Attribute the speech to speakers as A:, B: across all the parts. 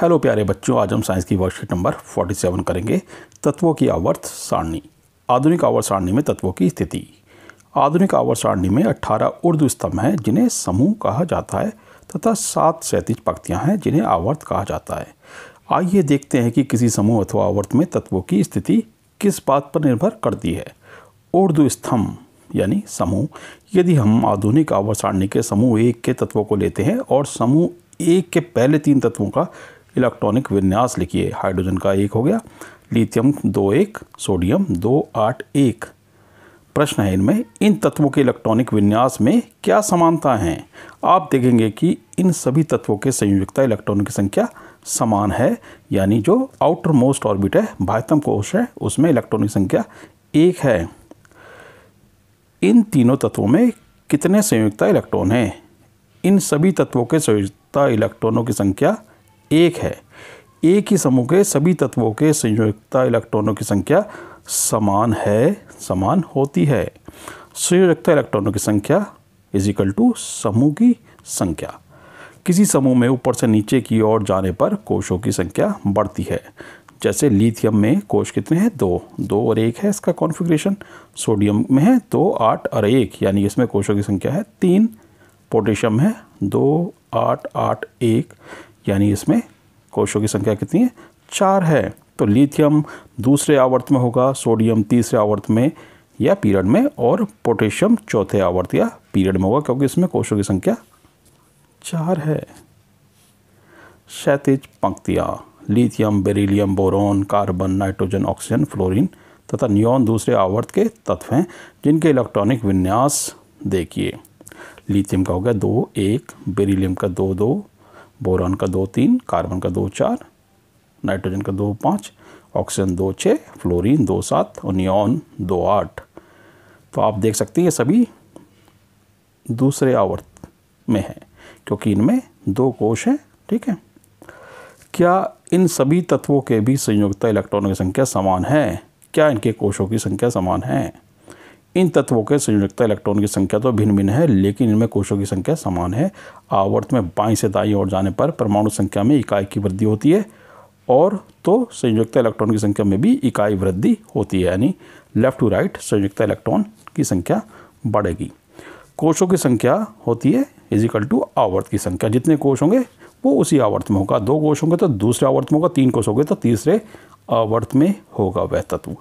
A: hello प्यारे बच्चों आज हम साइंस की वर्कशीट नंबर 47 करेंगे तत्वों की आवर्त सारणी आधुनिक आवर्त सारणी में तत्वों की स्थिति आधुनिक आवर्त सारणी में 18 उर्दू स्तंभ हैं जिन्हें समूह कहा जाता है तथा सात सैंतीस पक्तियाँ हैं जिन्हें आवर्त कहा जाता है आइए देखते हैं कि किसी समूह अथवा आवर्त में तत्वों की स्थिति किस बात पर निर्भर करती है उर्दू स्तंभ यानी समूह यदि हम आधुनिक आवर्त सारणी के समूह एक के तत्वों को लेते हैं और समूह एक के पहले तीन तत्वों का इलेक्ट्रॉनिक विन्यास लिखिए हाइड्रोजन का एक हो गया लिथियम दो एक सोडियम दो आठ एक प्रश्न है इनमें इन तत्वों के इलेक्ट्रॉनिक विन्यास में क्या समानता है आप देखेंगे कि इन सभी तत्वों के संयुक्ता इलेक्ट्रॉनों की संख्या समान है यानी जो आउटर मोस्ट ऑर्बिट है बाह्यतम कोश है उसमें इलेक्ट्रॉनिक संख्या एक है इन तीनों तत्वों में कितने संयुक्ता इलेक्ट्रॉन हैं इन सभी तत्वों के संयुक्ता इलेक्ट्रॉनों की संख्या एक है एक ही समूह के सभी तत्वों के संयोजकता इलेक्ट्रॉनों की संख्या समान है समान होती है संयोजकता इलेक्ट्रॉनों की संख्या इज इक्वल टू समूह की संख्या किसी समूह में ऊपर से नीचे की ओर जाने पर कोशों की संख्या बढ़ती है जैसे लिथियम में कोश कितने हैं दो दो और एक है इसका कॉन्फ़िगरेशन सोडियम में है दो आठ और एक यानी इसमें कोशों की संख्या है तीन पोटेशियम है दो आठ आठ एक यानी इसमें कोशों की संख्या कितनी है चार है तो लिथियम दूसरे आवर्त में होगा सोडियम तीसरे आवर्त में या पीरियड में और पोटेशियम चौथे आवर्त या पीरियड में होगा क्योंकि इसमें कोशों की संख्या चार है क्षतिज पंक्तियाँ lithium beryllium boron carbon nitrogen oxygen fluorine तथा न्योन दूसरे आवर्त के तत्व हैं जिनके इलेक्ट्रॉनिक विन्यास देखिए लिथियम का हो गया दो एक बेरिलियम का दो दो बोरान का दो तीन कार्बन का दो चार नाइट्रोजन का दो पाँच ऑक्सीजन दो छः फ्लोरीन दो सात और नियॉन दो आठ तो आप देख सकते हैं ये सभी दूसरे आवर्त में है क्योंकि इनमें दो कोश हैं ठीक है क्या इन सभी तत्वों के भी संयुक्त इलेक्ट्रॉनों की संख्या समान है क्या इनके कोशों की संख्या समान है इन तत्वों के संयुक्त इलेक्ट्रॉन की संख्या तो भिन्न भिन्न है लेकिन इनमें कोशों की संख्या समान है आवर्त में बाई से दाई ओर जाने पर परमाणु संख्या में इकाई की वृद्धि होती है और तो संयुक्त इलेक्ट्रॉन की संख्या में भी इकाई वृद्धि होती है यानी लेफ्ट टू राइट संयुक्त इलेक्ट्रॉन की संख्या बढ़ेगी कोशों की संख्या होती है इजिकल टू आवर्त की संख्या जितने कोश होंगे वो उसी आवर्त में होगा दो कोश होंगे तो दूसरे आवर्त में होगा तीन कोश होंगे तो तीसरे आवर्त में होगा वह तत्व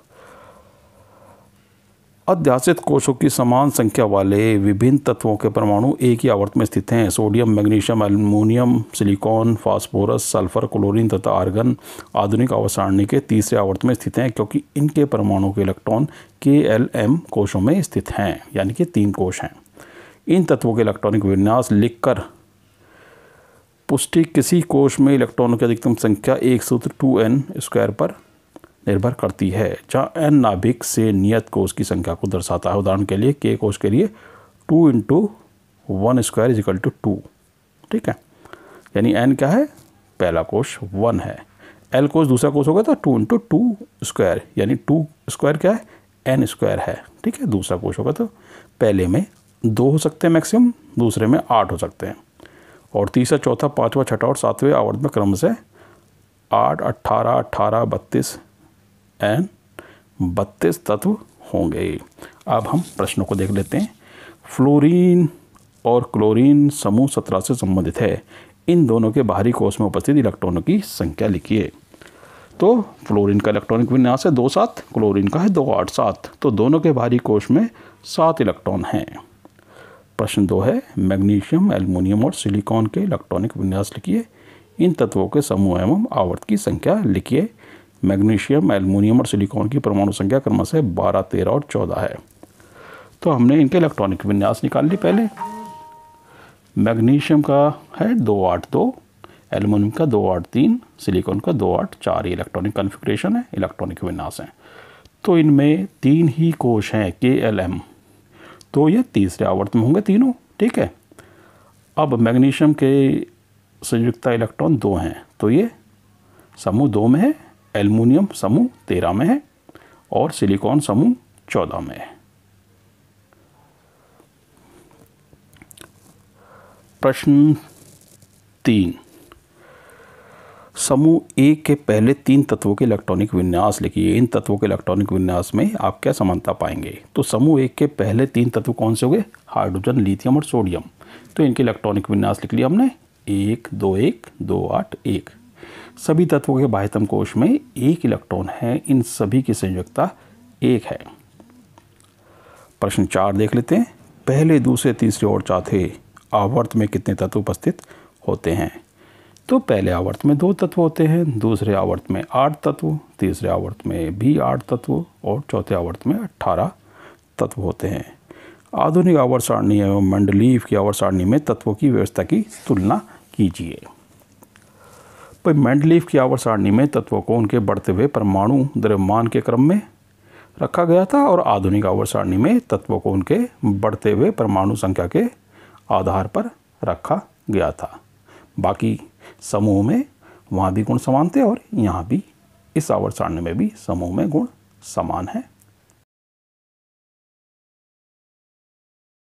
A: अध्यासित कोशों की समान संख्या वाले विभिन्न तत्वों के परमाणु एक ही आवर्त में स्थित हैं sodium magnesium aluminium silicon phosphorus sulphur chlorine तथा आर्गन आधुनिक अवसारणी के तीसरे आवर्त में स्थित हैं क्योंकि इनके परमाणु के इलेक्ट्रॉन के एल एम कोशों में स्थित हैं यानी कि तीन कोश हैं इन तत्वों के इलेक्ट्रॉनिक विन्यास लिखकर पुष्टि किसी कोश में इलेक्ट्रॉनों की अधिकतम संख्या एक सूत्र टू एन स्क्वायर पर निर्भर करती है जहाँ एन नाभिक से नियत कोष की संख्या को दर्शाता है उदाहरण के लिए के कोष के लिए two into one square is equal to two ठीक है यानी एन क्या है पहला कोष वन है एल कोष दूसरा कोष होगा तो टू इंटू टू स्क्वायर यानी टू स्क्वायर क्या है एन स्क्वायर है ठीक है दूसरा कोष होगा तो पहले में दो हो सकते हैं मैक्सिमम दूसरे में आठ हो सकते हैं और तीसरा चौथा पाँचवा छठा और सातवें आवर्त में क्रम से आठ अट्ठारह अट्ठारह बत्तीस एन बत्तीस तत्व होंगे अब हम प्रश्नों को देख लेते हैं फ्लोरीन और क्लोरीन समूह सत्रह से संबंधित है इन दोनों के बाहरी कोष में उपस्थित इलेक्ट्रॉनों की संख्या लिखिए तो फ्लोरीन का इलेक्ट्रॉनिक विन्यास है दो सात क्लोरीन का है दो आठ सात तो दोनों के बाहरी कोष में सात इलेक्ट्रॉन हैं प्रश्न दो है मैग्नीशियम एल्युमिनियम और सिलिकॉन के इलेक्ट्रॉनिक विन्यास लिखिए इन तत्वों के समूह एवं आवर्त की संख्या लिखिए मैग्नीशियम एलमोनियम और सिलिकॉन की परमाणु संख्या क्रमश है बारह तेरह और चौदह है तो हमने इनके इलेक्ट्रॉनिक विन्यास निकाल ली पहले मैग्नीशियम का है दो आठ दो एलमोनियम का दो आठ तीन सिलिकॉन का दो आठ चार ये इलेक्ट्रॉनिक कन्फिग्रेशन है इलेक्ट्रॉनिक विन्यास हैं तो इनमें तीन ही कोश हैं के एल एम तो ये तीसरे आवर्त में होंगे तीनों ठीक है अब मैग्नीशियम के संयुक्ता इलेक्ट्रॉन दो हैं तो ये समूह दो में है एल्युमिनियम समूह तेरह में है और सिलिकॉन समूह चौदह में है प्रश्न तीन समूह ए के पहले तीन तत्वों के इलेक्ट्रॉनिक विन्यास लिखिए इन तत्वों के इलेक्ट्रॉनिक विन्यास में आप क्या समानता पाएंगे तो समूह एक के पहले तीन तत्व कौन से हो गए हाइड्रोजन लिथियम और सोडियम तो इनके इलेक्ट्रॉनिक विन्यास लिख लिया हमने एक दो एक दो आठ एक सभी तत्वों के बाह्यतम कोश में एक इलेक्ट्रॉन है इन सभी की संयुक्तता एक है प्रश्न चार देख लेते हैं पहले दूसरे तीसरे और चौथे आवर्त में कितने तत्व उपस्थित होते हैं तो पहले आवर्त में दो तत्व होते हैं दूसरे आवर्त में आठ तत्व तीसरे आवर्त में भी आठ तत्व और चौथे आवर्त में अट्ठारह तत्व होते हैं आधुनिक आवर्त सारणी एवं मंडलीव की आवर्त सारणी में तत्वों की व्यवस्था की तुलना कीजिए भाई मैंडलीव की सारणी में तत्वों को उनके बढ़ते हुए परमाणु द्रव्यमान के क्रम में रखा गया था और आधुनिक सारणी में तत्वों को उनके बढ़ते हुए परमाणु संख्या के आधार पर रखा गया था बाकी समूह में वहाँ भी गुण समान थे और यहाँ भी इस आवर्त सारणी में भी समूह में गुण समान है